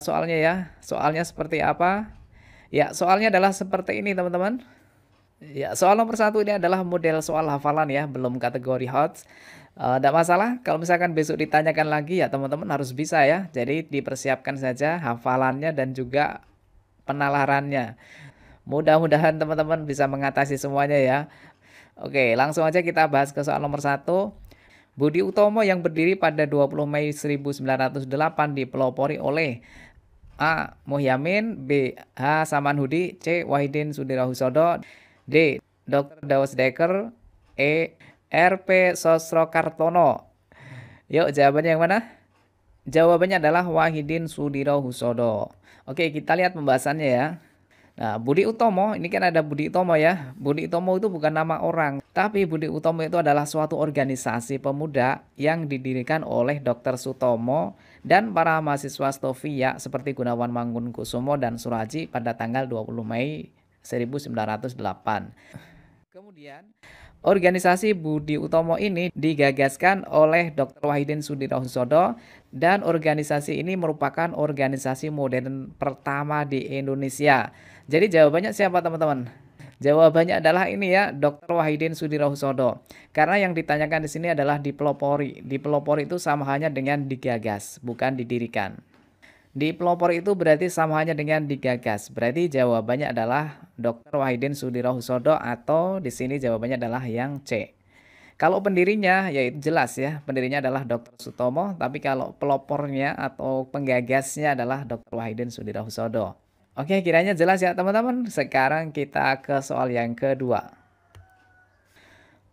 soalnya ya. Soalnya seperti apa? Ya, soalnya adalah seperti ini, teman-teman. Ya, soal nomor satu ini adalah model soal hafalan ya, belum kategori hot. Tidak eh, uh, masalah, kalau misalkan besok ditanyakan lagi ya teman-teman harus bisa ya. Jadi dipersiapkan saja hafalannya dan juga penalarannya. Mudah-mudahan teman-teman bisa mengatasi semuanya ya. Oke, langsung aja kita bahas ke soal nomor satu. Budi Utomo yang berdiri pada 20 Mei 1908 dipelopori oleh A. Muhyamin B. H. Saman Hudi C. Wahidin Sudirahusodo D. Dr. Dawes Dekker E. RP Sosro Kartono Yuk jawabannya yang mana? Jawabannya adalah Wahidin Sudirohusodo. Oke, kita lihat pembahasannya ya. Nah, Budi Utomo, ini kan ada Budi Utomo ya. Budi Utomo itu bukan nama orang, tapi Budi Utomo itu adalah suatu organisasi pemuda yang didirikan oleh Dr. Sutomo dan para mahasiswa Stovia seperti Gunawan Mangun Kusumo dan Suraji pada tanggal 20 Mei 1908. Kemudian, organisasi Budi Utomo ini digagaskan oleh Dr. Wahidin Sudirohusodo dan organisasi ini merupakan organisasi modern pertama di Indonesia jadi jawabannya siapa teman-teman? Jawabannya adalah ini ya, Dr. Wahidin Sudirohusodo. Karena yang ditanyakan di sini adalah dipelopori. Dipelopori itu sama hanya dengan digagas, bukan didirikan. Dipelopori itu berarti sama hanya dengan digagas. Berarti jawabannya adalah Dr. Wahidin Sudirohusodo atau di sini jawabannya adalah yang C. Kalau pendirinya ya itu jelas ya, pendirinya adalah Dr. Sutomo, tapi kalau pelopornya atau penggagasnya adalah Dr. Wahidin Sudirohusodo. Oke, kiranya jelas ya teman-teman. Sekarang kita ke soal yang kedua.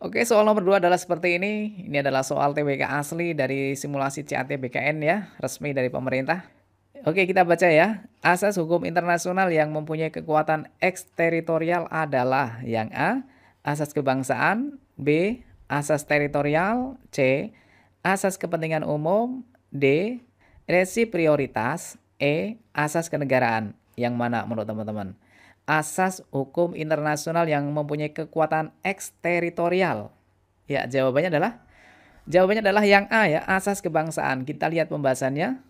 Oke, soal nomor dua adalah seperti ini. Ini adalah soal TWK asli dari simulasi CAT BKN ya, resmi dari pemerintah. Oke, kita baca ya. Asas hukum internasional yang mempunyai kekuatan eksteritorial adalah yang A, asas kebangsaan, B, asas teritorial, C, asas kepentingan umum, D, resi prioritas, E, asas kenegaraan yang mana menurut teman-teman? Asas hukum internasional yang mempunyai kekuatan eksteritorial. Ya, jawabannya adalah jawabannya adalah yang A ya, asas kebangsaan. Kita lihat pembahasannya.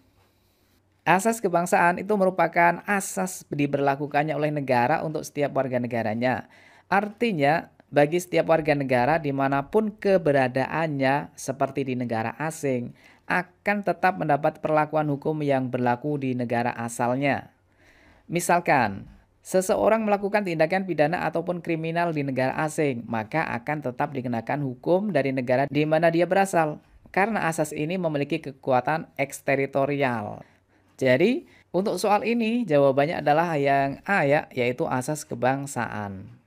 Asas kebangsaan itu merupakan asas diberlakukannya oleh negara untuk setiap warga negaranya. Artinya, bagi setiap warga negara dimanapun keberadaannya seperti di negara asing akan tetap mendapat perlakuan hukum yang berlaku di negara asalnya. Misalkan, seseorang melakukan tindakan pidana ataupun kriminal di negara asing, maka akan tetap dikenakan hukum dari negara di mana dia berasal. Karena asas ini memiliki kekuatan eksteritorial. Jadi, untuk soal ini jawabannya adalah yang A ya, yaitu asas kebangsaan.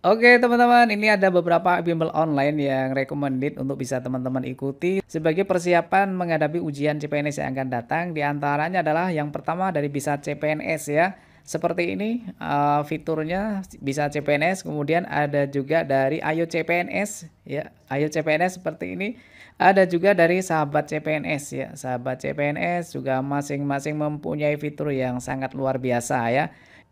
Oke teman-teman, ini ada beberapa bimbel online yang recommended untuk bisa teman-teman ikuti sebagai persiapan menghadapi ujian CPNS yang akan datang. Di antaranya adalah yang pertama dari bisa CPNS ya. Seperti ini uh, fiturnya bisa CPNS, kemudian ada juga dari Ayo CPNS ya. Ayo CPNS seperti ini. Ada juga dari sahabat CPNS ya. Sahabat CPNS juga masing-masing mempunyai fitur yang sangat luar biasa ya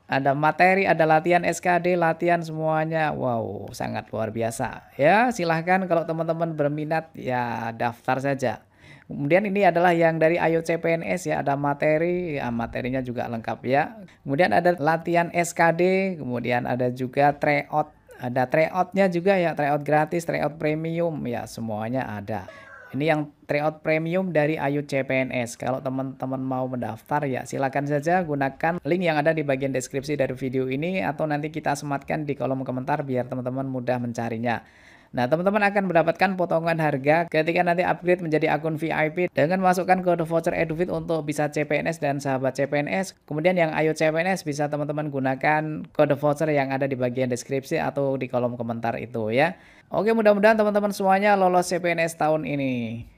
ada materi, ada latihan SKD, latihan semuanya. Wow, sangat luar biasa. Ya, silahkan kalau teman-teman berminat ya daftar saja. Kemudian ini adalah yang dari Ayo CPNS ya, ada materi, ya, materinya juga lengkap ya. Kemudian ada latihan SKD, kemudian ada juga tryout, ada tryoutnya juga ya, tryout gratis, tryout premium ya, semuanya ada. Ini yang tryout premium dari Ayu CPNS. Kalau teman-teman mau mendaftar ya silakan saja gunakan link yang ada di bagian deskripsi dari video ini atau nanti kita sematkan di kolom komentar biar teman-teman mudah mencarinya. Nah, teman-teman akan mendapatkan potongan harga ketika nanti upgrade menjadi akun VIP dengan masukkan kode voucher EduFit untuk bisa CPNS dan sahabat CPNS. Kemudian yang ayo CPNS bisa teman-teman gunakan kode voucher yang ada di bagian deskripsi atau di kolom komentar itu ya. Oke, mudah-mudahan teman-teman semuanya lolos CPNS tahun ini.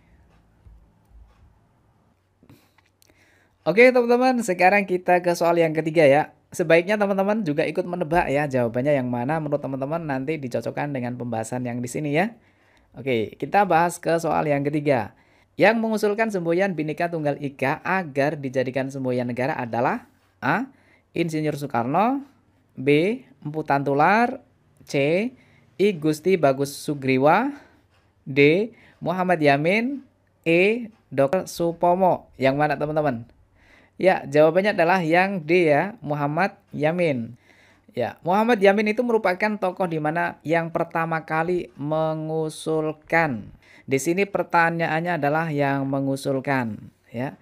Oke teman-teman, sekarang kita ke soal yang ketiga ya sebaiknya teman-teman juga ikut menebak ya jawabannya yang mana menurut teman-teman nanti dicocokkan dengan pembahasan yang di sini ya. Oke, kita bahas ke soal yang ketiga. Yang mengusulkan semboyan Bhinneka Tunggal Ika agar dijadikan semboyan negara adalah A. Insinyur Soekarno B. Empu Tantular C. I Gusti Bagus Sugriwa D. Muhammad Yamin E. Dr. Supomo. Yang mana teman-teman? Ya, jawabannya adalah yang D ya, Muhammad Yamin. Ya, Muhammad Yamin itu merupakan tokoh di mana yang pertama kali mengusulkan. Di sini pertanyaannya adalah yang mengusulkan, ya.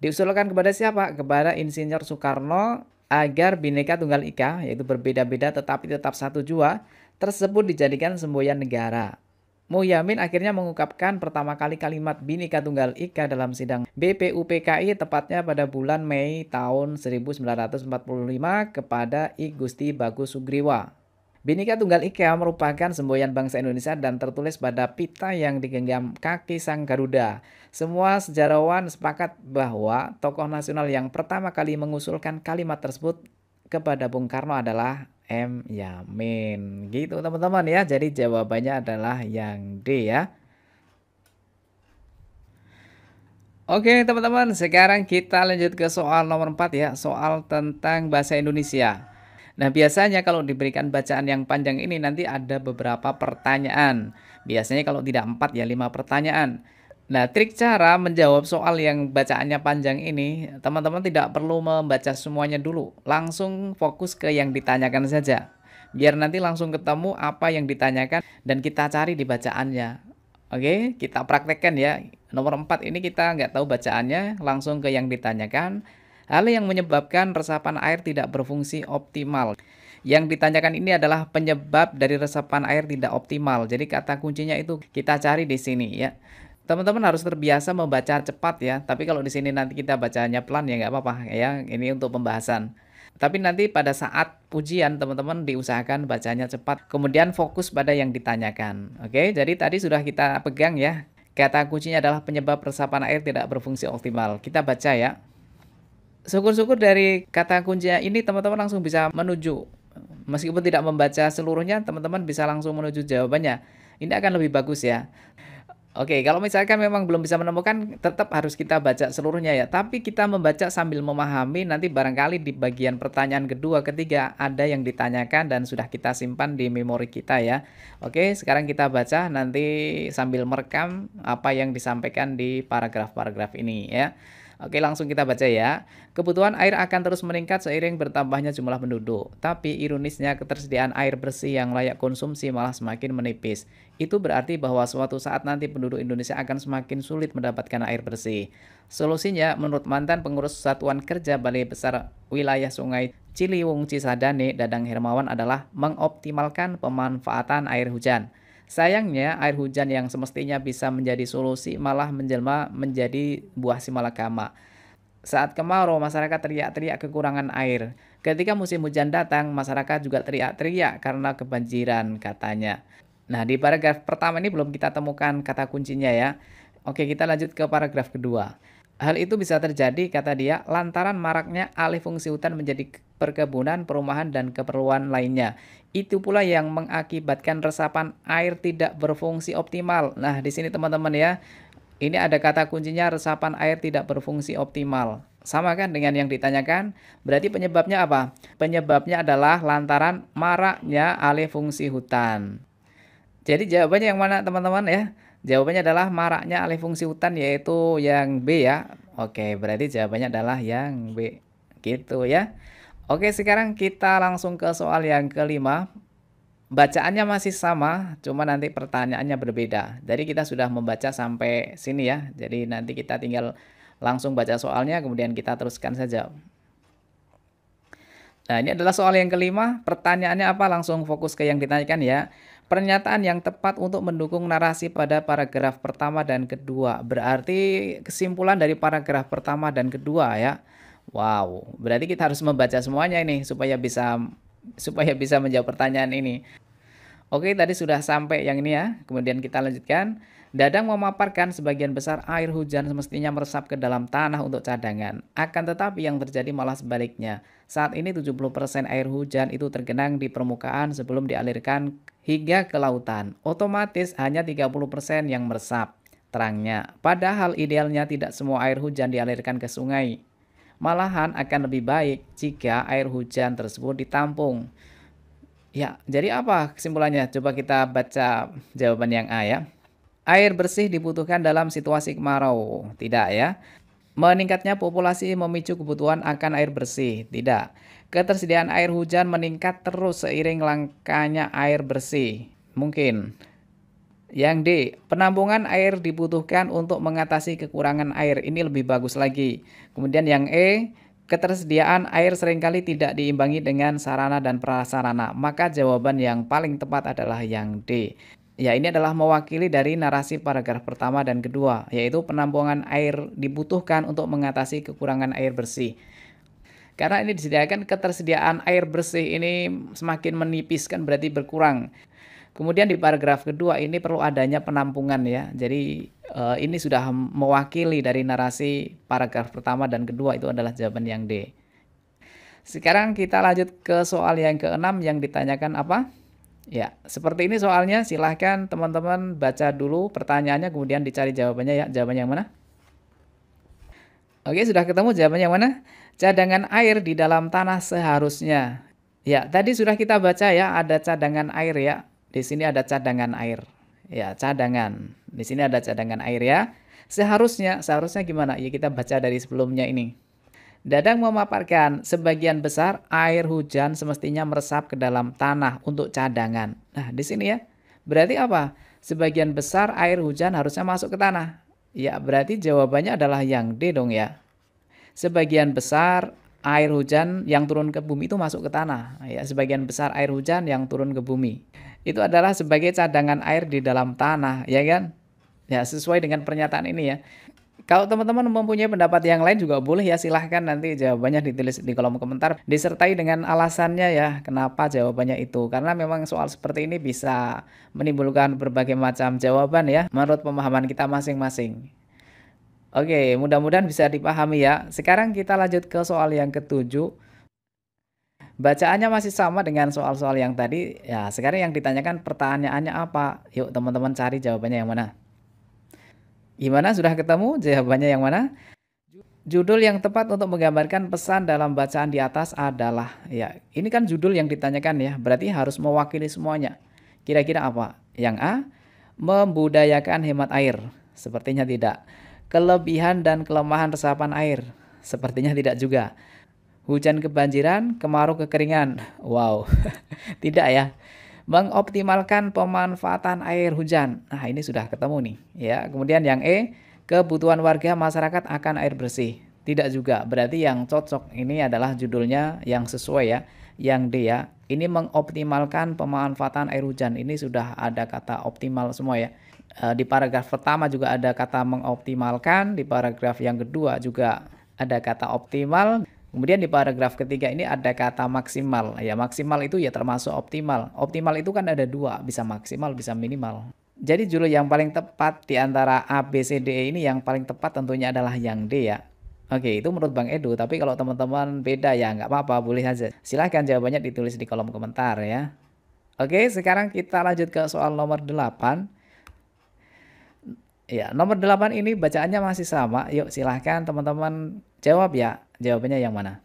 Diusulkan kepada siapa? Kepada Insinyur Soekarno agar Bhinneka tunggal ika, yaitu berbeda-beda tetapi tetap satu jua, tersebut dijadikan semboyan negara. Muhyamin akhirnya mengungkapkan pertama kali kalimat Binika Tunggal Ika dalam sidang BPUPKI tepatnya pada bulan Mei tahun 1945 kepada I Gusti Bagus Sugriwa. Binika Tunggal Ika merupakan semboyan bangsa Indonesia dan tertulis pada pita yang digenggam kaki sang Garuda. Semua sejarawan sepakat bahwa tokoh nasional yang pertama kali mengusulkan kalimat tersebut kepada Bung Karno adalah M Yamin. Gitu teman-teman ya. Jadi jawabannya adalah yang D ya. Oke teman-teman, sekarang kita lanjut ke soal nomor 4 ya, soal tentang bahasa Indonesia. Nah biasanya kalau diberikan bacaan yang panjang ini nanti ada beberapa pertanyaan. Biasanya kalau tidak 4 ya 5 pertanyaan. Nah, trik cara menjawab soal yang bacaannya panjang ini, teman-teman tidak perlu membaca semuanya dulu. Langsung fokus ke yang ditanyakan saja. Biar nanti langsung ketemu apa yang ditanyakan dan kita cari di bacaannya. Oke, kita praktekkan ya. Nomor 4 ini kita nggak tahu bacaannya, langsung ke yang ditanyakan. Hal yang menyebabkan resapan air tidak berfungsi optimal. Yang ditanyakan ini adalah penyebab dari resapan air tidak optimal. Jadi kata kuncinya itu kita cari di sini ya teman-teman harus terbiasa membaca cepat ya. Tapi kalau di sini nanti kita bacanya pelan ya nggak apa-apa ya. Ini untuk pembahasan. Tapi nanti pada saat pujian teman-teman diusahakan bacanya cepat. Kemudian fokus pada yang ditanyakan. Oke, jadi tadi sudah kita pegang ya. Kata kuncinya adalah penyebab resapan air tidak berfungsi optimal. Kita baca ya. Syukur-syukur dari kata kuncinya ini teman-teman langsung bisa menuju. Meskipun tidak membaca seluruhnya, teman-teman bisa langsung menuju jawabannya. Ini akan lebih bagus ya. Oke, kalau misalkan memang belum bisa menemukan, tetap harus kita baca seluruhnya ya. Tapi kita membaca sambil memahami, nanti barangkali di bagian pertanyaan kedua, ketiga, ada yang ditanyakan dan sudah kita simpan di memori kita ya. Oke, sekarang kita baca nanti sambil merekam apa yang disampaikan di paragraf-paragraf ini ya. Oke, langsung kita baca ya. Kebutuhan air akan terus meningkat seiring bertambahnya jumlah penduduk. Tapi ironisnya ketersediaan air bersih yang layak konsumsi malah semakin menipis. Itu berarti bahwa suatu saat nanti penduduk Indonesia akan semakin sulit mendapatkan air bersih. Solusinya menurut mantan pengurus Satuan Kerja Balai Besar Wilayah Sungai Ciliwung Cisadane Dadang Hermawan adalah mengoptimalkan pemanfaatan air hujan. Sayangnya, air hujan yang semestinya bisa menjadi solusi malah menjelma menjadi buah simalakama. Saat kemarau, masyarakat teriak-teriak kekurangan air. Ketika musim hujan datang, masyarakat juga teriak-teriak karena kebanjiran, katanya. Nah, di paragraf pertama ini belum kita temukan kata kuncinya ya. Oke, kita lanjut ke paragraf kedua. Hal itu bisa terjadi, kata dia, lantaran maraknya alih fungsi hutan menjadi perkebunan, perumahan, dan keperluan lainnya. Itu pula yang mengakibatkan resapan air tidak berfungsi optimal. Nah, di sini teman-teman ya, ini ada kata kuncinya resapan air tidak berfungsi optimal. Sama kan dengan yang ditanyakan? Berarti penyebabnya apa? Penyebabnya adalah lantaran maraknya alih fungsi hutan. Jadi jawabannya yang mana teman-teman ya? Jawabannya adalah maraknya alih fungsi hutan yaitu yang B ya. Oke, berarti jawabannya adalah yang B. Gitu ya. Oke, sekarang kita langsung ke soal yang kelima. Bacaannya masih sama, cuma nanti pertanyaannya berbeda. Jadi kita sudah membaca sampai sini ya. Jadi nanti kita tinggal langsung baca soalnya kemudian kita teruskan saja. Nah, ini adalah soal yang kelima. Pertanyaannya apa? Langsung fokus ke yang ditanyakan ya pernyataan yang tepat untuk mendukung narasi pada paragraf pertama dan kedua. Berarti kesimpulan dari paragraf pertama dan kedua ya. Wow, berarti kita harus membaca semuanya ini supaya bisa supaya bisa menjawab pertanyaan ini. Oke, tadi sudah sampai yang ini ya. Kemudian kita lanjutkan. Dadang memaparkan sebagian besar air hujan semestinya meresap ke dalam tanah untuk cadangan. Akan tetapi yang terjadi malah sebaliknya. Saat ini 70% air hujan itu tergenang di permukaan sebelum dialirkan hingga ke lautan. Otomatis hanya 30% yang meresap. Terangnya, padahal idealnya tidak semua air hujan dialirkan ke sungai. Malahan akan lebih baik jika air hujan tersebut ditampung. Ya, jadi apa kesimpulannya? Coba kita baca jawaban yang A ya. Air bersih dibutuhkan dalam situasi kemarau, tidak ya? Meningkatnya populasi memicu kebutuhan akan air bersih, tidak. Ketersediaan air hujan meningkat terus seiring langkanya air bersih. Mungkin. Yang D, penampungan air dibutuhkan untuk mengatasi kekurangan air. Ini lebih bagus lagi. Kemudian yang E, ketersediaan air seringkali tidak diimbangi dengan sarana dan prasarana. Maka jawaban yang paling tepat adalah yang D. Ya, ini adalah mewakili dari narasi paragraf pertama dan kedua, yaitu penampungan air dibutuhkan untuk mengatasi kekurangan air bersih. Karena ini disediakan ketersediaan air bersih ini semakin menipiskan berarti berkurang. Kemudian di paragraf kedua ini perlu adanya penampungan ya. Jadi eh, ini sudah mewakili dari narasi paragraf pertama dan kedua itu adalah jawaban yang D. Sekarang kita lanjut ke soal yang keenam yang ditanyakan apa? Ya, seperti ini soalnya. Silahkan teman-teman baca dulu pertanyaannya, kemudian dicari jawabannya ya. Jawabannya yang mana? Oke, sudah ketemu jawabannya yang mana? Cadangan air di dalam tanah seharusnya. Ya, tadi sudah kita baca ya, ada cadangan air ya. Di sini ada cadangan air. Ya, cadangan. Di sini ada cadangan air ya. Seharusnya, seharusnya gimana? Ya, kita baca dari sebelumnya ini. Dadang memaparkan sebagian besar air hujan semestinya meresap ke dalam tanah untuk cadangan. Nah, di sini ya. Berarti apa? Sebagian besar air hujan harusnya masuk ke tanah. Ya, berarti jawabannya adalah yang D dong ya. Sebagian besar air hujan yang turun ke bumi itu masuk ke tanah. Nah, ya, sebagian besar air hujan yang turun ke bumi. Itu adalah sebagai cadangan air di dalam tanah, ya kan? Ya, sesuai dengan pernyataan ini ya. Kalau teman-teman mempunyai pendapat yang lain juga boleh ya silahkan nanti jawabannya ditulis di kolom komentar disertai dengan alasannya ya kenapa jawabannya itu. Karena memang soal seperti ini bisa menimbulkan berbagai macam jawaban ya menurut pemahaman kita masing-masing. Oke, mudah-mudahan bisa dipahami ya. Sekarang kita lanjut ke soal yang ketujuh. Bacaannya masih sama dengan soal-soal yang tadi. Ya, sekarang yang ditanyakan pertanyaannya apa? Yuk teman-teman cari jawabannya yang mana. Gimana sudah ketemu jawabannya yang mana? Judul yang tepat untuk menggambarkan pesan dalam bacaan di atas adalah ya, ini kan judul yang ditanyakan ya, berarti harus mewakili semuanya. Kira-kira apa? Yang A, membudayakan hemat air. Sepertinya tidak. Kelebihan dan kelemahan resapan air. Sepertinya tidak juga. Hujan kebanjiran, kemarau kekeringan. Wow. tidak ya mengoptimalkan pemanfaatan air hujan. Nah, ini sudah ketemu nih ya. Kemudian yang E, kebutuhan warga masyarakat akan air bersih. Tidak juga. Berarti yang cocok ini adalah judulnya yang sesuai ya, yang D ya. Ini mengoptimalkan pemanfaatan air hujan. Ini sudah ada kata optimal semua ya. E, di paragraf pertama juga ada kata mengoptimalkan, di paragraf yang kedua juga ada kata optimal Kemudian di paragraf ketiga ini ada kata maksimal. Ya maksimal itu ya termasuk optimal. Optimal itu kan ada dua, bisa maksimal, bisa minimal. Jadi judul yang paling tepat di antara A, B, C, D, E ini yang paling tepat tentunya adalah yang D ya. Oke, itu menurut Bang Edu. Tapi kalau teman-teman beda ya nggak apa-apa, boleh saja. Silahkan jawabannya ditulis di kolom komentar ya. Oke, sekarang kita lanjut ke soal nomor 8. Ya, nomor 8 ini bacaannya masih sama. Yuk silahkan teman-teman jawab ya. Jawabannya yang mana?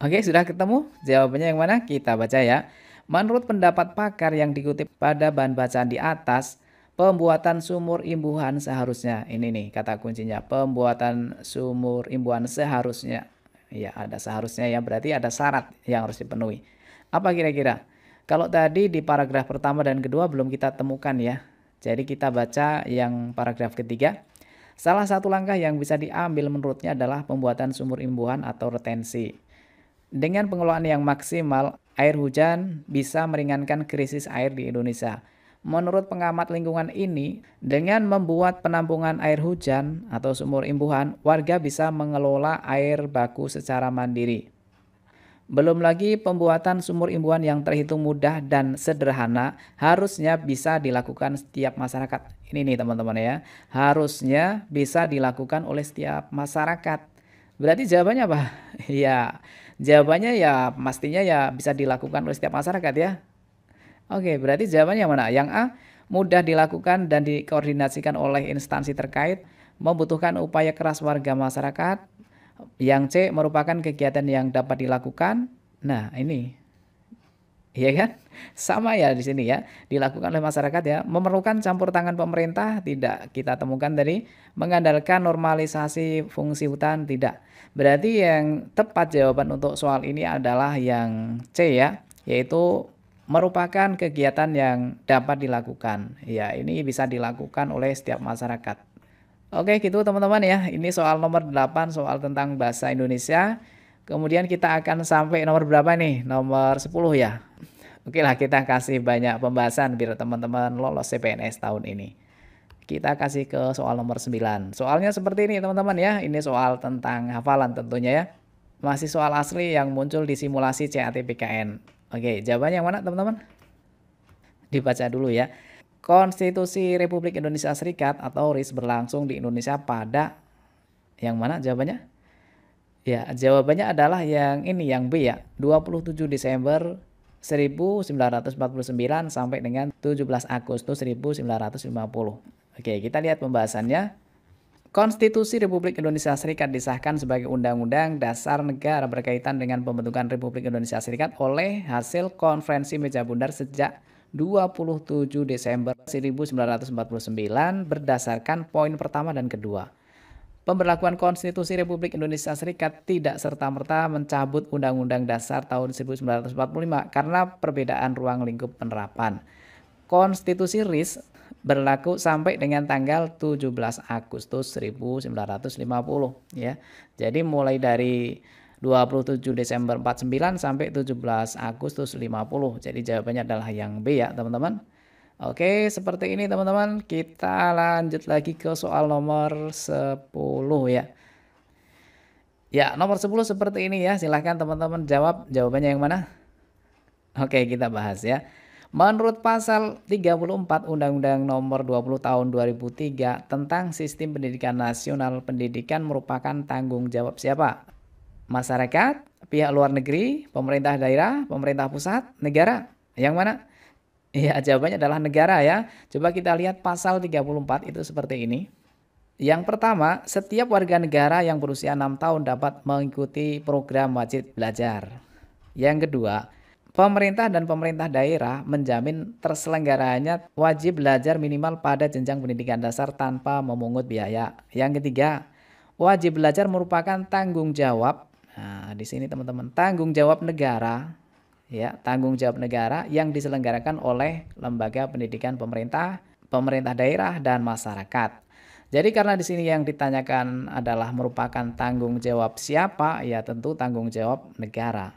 Oke, sudah ketemu? Jawabannya yang mana? Kita baca ya. Menurut pendapat pakar yang dikutip pada bahan bacaan di atas, pembuatan sumur imbuhan seharusnya. Ini nih kata kuncinya, pembuatan sumur imbuhan seharusnya. Ya, ada seharusnya ya, berarti ada syarat yang harus dipenuhi. Apa kira-kira? Kalau tadi di paragraf pertama dan kedua belum kita temukan ya. Jadi kita baca yang paragraf ketiga. Salah satu langkah yang bisa diambil menurutnya adalah pembuatan sumur imbuhan atau retensi. Dengan pengelolaan yang maksimal, air hujan bisa meringankan krisis air di Indonesia. Menurut pengamat lingkungan ini, dengan membuat penampungan air hujan atau sumur imbuhan, warga bisa mengelola air baku secara mandiri. Belum lagi pembuatan sumur imbuan yang terhitung mudah dan sederhana harusnya bisa dilakukan setiap masyarakat. Ini nih teman-teman ya, harusnya bisa dilakukan oleh setiap masyarakat. Berarti jawabannya apa? Iya jawabannya ya mestinya ya bisa dilakukan oleh setiap masyarakat ya. Oke, berarti jawabannya mana? Yang A, mudah dilakukan dan dikoordinasikan oleh instansi terkait, membutuhkan upaya keras warga masyarakat, yang C merupakan kegiatan yang dapat dilakukan. Nah, ini Iya kan? Sama ya di sini ya. Dilakukan oleh masyarakat ya. Memerlukan campur tangan pemerintah tidak kita temukan dari mengandalkan normalisasi fungsi hutan tidak. Berarti yang tepat jawaban untuk soal ini adalah yang C ya, yaitu merupakan kegiatan yang dapat dilakukan. Ya, ini bisa dilakukan oleh setiap masyarakat. Oke gitu teman-teman ya, ini soal nomor 8 soal tentang bahasa Indonesia. Kemudian kita akan sampai nomor berapa nih? Nomor 10 ya. Oke lah kita kasih banyak pembahasan biar teman-teman lolos CPNS tahun ini. Kita kasih ke soal nomor 9. Soalnya seperti ini teman-teman ya, ini soal tentang hafalan tentunya ya. Masih soal asli yang muncul di simulasi CAT PKN. Oke, jawabannya yang mana teman-teman? Dibaca dulu ya. Konstitusi Republik Indonesia Serikat atau RIS berlangsung di Indonesia pada yang mana jawabannya? Ya, jawabannya adalah yang ini yang B ya, 27 Desember 1949 sampai dengan 17 Agustus 1950. Oke, kita lihat pembahasannya. Konstitusi Republik Indonesia Serikat disahkan sebagai undang-undang dasar negara berkaitan dengan pembentukan Republik Indonesia Serikat oleh hasil konferensi meja bundar sejak 27 Desember 1949 berdasarkan poin pertama dan kedua. Pemberlakuan Konstitusi Republik Indonesia Serikat tidak serta-merta mencabut Undang-Undang Dasar tahun 1945 karena perbedaan ruang lingkup penerapan. Konstitusi RIS berlaku sampai dengan tanggal 17 Agustus 1950 ya. Jadi mulai dari 27 Desember 49 sampai 17 Agustus 50. Jadi jawabannya adalah yang B ya teman-teman. Oke seperti ini teman-teman kita lanjut lagi ke soal nomor 10 ya. Ya nomor 10 seperti ini ya silahkan teman-teman jawab jawabannya yang mana. Oke kita bahas ya. Menurut pasal 34 Undang-Undang Nomor 20 Tahun 2003 tentang Sistem Pendidikan Nasional, pendidikan merupakan tanggung jawab siapa? masyarakat, pihak luar negeri, pemerintah daerah, pemerintah pusat, negara. Yang mana? Ya, jawabannya adalah negara ya. Coba kita lihat pasal 34 itu seperti ini. Yang pertama, setiap warga negara yang berusia 6 tahun dapat mengikuti program wajib belajar. Yang kedua, pemerintah dan pemerintah daerah menjamin terselenggaranya wajib belajar minimal pada jenjang pendidikan dasar tanpa memungut biaya. Yang ketiga, wajib belajar merupakan tanggung jawab Nah, di sini teman-teman tanggung jawab negara ya, tanggung jawab negara yang diselenggarakan oleh lembaga pendidikan pemerintah, pemerintah daerah dan masyarakat. Jadi karena di sini yang ditanyakan adalah merupakan tanggung jawab siapa, ya tentu tanggung jawab negara.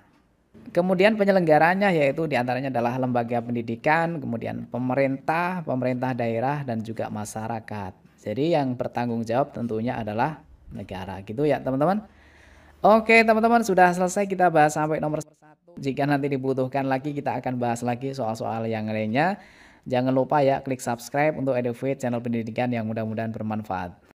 Kemudian penyelenggaranya yaitu diantaranya adalah lembaga pendidikan, kemudian pemerintah, pemerintah daerah, dan juga masyarakat. Jadi yang bertanggung jawab tentunya adalah negara gitu ya teman-teman. Oke teman-teman sudah selesai kita bahas sampai nomor satu. Jika nanti dibutuhkan lagi kita akan bahas lagi soal-soal yang lainnya. Jangan lupa ya klik subscribe untuk EduFit channel pendidikan yang mudah-mudahan bermanfaat.